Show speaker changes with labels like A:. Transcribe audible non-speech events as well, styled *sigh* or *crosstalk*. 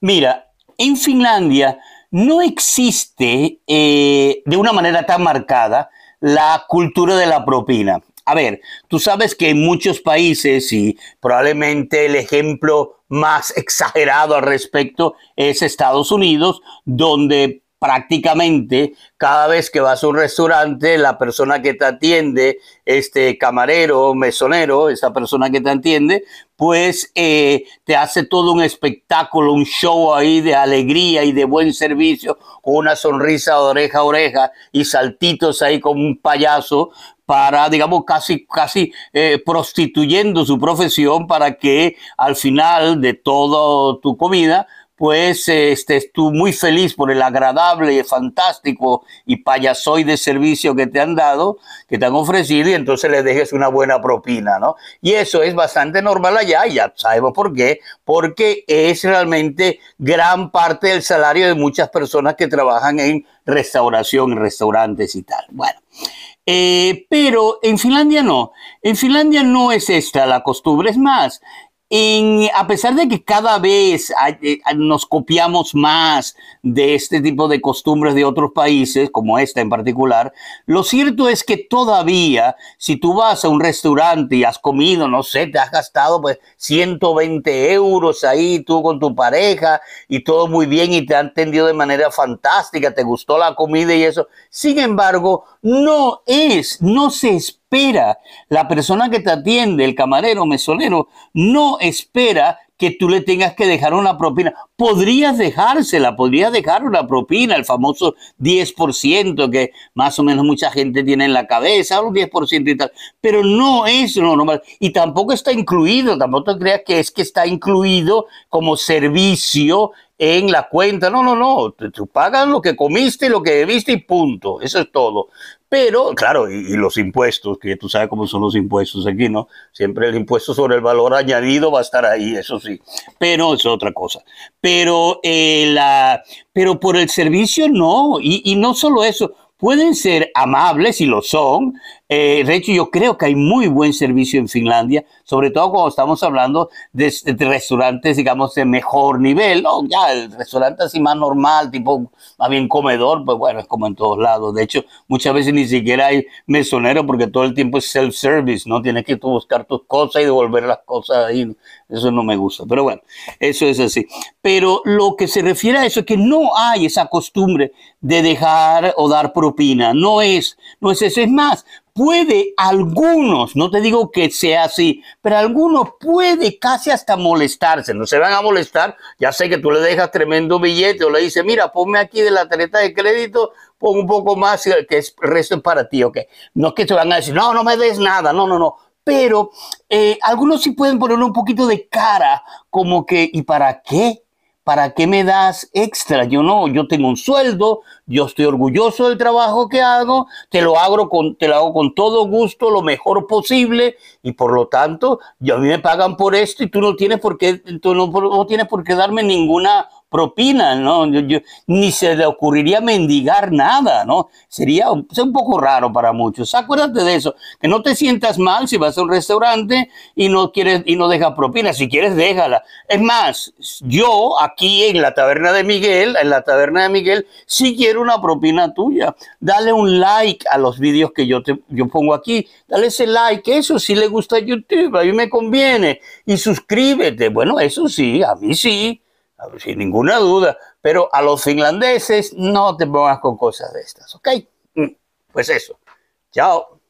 A: Mira, en Finlandia no existe eh, de una manera tan marcada la cultura de la propina. A ver, tú sabes que en muchos países, y probablemente el ejemplo más *laughs* exagerado al respecto es Estados Unidos, donde prácticamente cada vez que vas a un restaurante, la persona que te atiende, este camarero, mesonero, esa persona que te atiende, pues eh, te hace todo un espectáculo, un show ahí de alegría y de buen servicio, con una sonrisa oreja a oreja y saltitos ahí como un payaso para, digamos, casi, casi eh, prostituyendo su profesión para que al final de toda tu comida, pues este, tú muy feliz por el agradable, fantástico y de servicio que te han dado, que te han ofrecido, y entonces le dejes una buena propina, ¿no? Y eso es bastante normal allá, y ya sabemos por qué, porque es realmente gran parte del salario de muchas personas que trabajan en restauración, restaurantes y tal. Bueno. Eh, pero en Finlandia no, en Finlandia no es esta la costumbre, es más, a pesar de que cada vez eh, nos copiamos más de este tipo de costumbres de otros países, como esta en particular, lo cierto es que todavía, si tú vas a un restaurante y has comido, no sé, te has gastado pues 120 euros ahí tú con tu pareja y todo muy bien y te han atendido de manera fantástica, te gustó la comida y eso. Sin embargo, no es, no se espera espera, la persona que te atiende, el camarero, mesonero, no espera que tú le tengas que dejar una propina. Podrías dejársela, podrías dejar una propina, el famoso 10% que más o menos mucha gente tiene en la cabeza, los 10% y tal, pero no es normal. Y tampoco está incluido, tampoco creas que es que está incluido como servicio en la cuenta. No, no, no. Tú pagas lo que comiste, y lo que bebiste y punto. Eso es todo. Pero, claro, y, los impuestos, que tú sabes cómo son los impuestos aquí, ¿no? Siempre el impuesto sobre el valor añadido va a estar ahí, eso sí. Pero es otra cosa. Pero, eh, la, pero por el servicio no. Y, y no solo eso. Pueden ser amables, y lo son. Eh, de hecho, yo creo que hay muy buen servicio en Finlandia, sobre todo cuando estamos hablando de, restaurantes, digamos, de mejor nivel. No, ya, el restaurante así más normal, tipo más bien comedor, pues bueno, es como en todos lados. De hecho, muchas veces ni siquiera hay mesonero porque todo el tiempo es self-service, ¿no? Tienes que tú buscar tus cosas y devolver las cosas ahí. Eso no me gusta, pero bueno, eso es así. Pero lo que se refiere a eso es que no hay esa costumbre de dejar o dar propina. No no es eso Es más, puede algunos, no te digo que sea así, pero algunos puede casi hasta molestarse, no se van a molestar, ya sé que tú le dejas tremendo billete o le dices, mira, ponme aquí de la tarjeta de crédito, pon un poco más, que el resto es para ti, ok. No es que te van a decir, no, no me des nada, no, no, no. Pero eh, algunos sí pueden ponerle un poquito de cara, como que, ¿y para qué? ¿para qué me das extra? Yo no, yo tengo un sueldo, yo estoy orgulloso del trabajo que hago, te lo hago con, te lo hago con todo gusto, lo mejor posible, y por lo tanto, yo, a mí me pagan por esto y tú no tienes por qué, tú no, no tienes por qué darme ninguna propina, ¿no? Yo, ni se le ocurriría mendigar nada, ¿no? Sería un, poco raro para muchos. Acuérdate de eso, que no te sientas mal si vas a un restaurante y no quieres y no dejas propina, si quieres déjala. Es más, yo aquí en la taberna de Miguel, en la taberna de Miguel, si quiero una propina tuya. Dale un like a los vídeos que yo te yo pongo aquí, dale ese like, eso sí le gusta a YouTube, a mí me conviene y suscríbete. Bueno, eso sí, a mí sí sin ninguna duda, pero a los finlandeses no te pongas con cosas de estas, ¿ok? Mm, pues eso. Chao.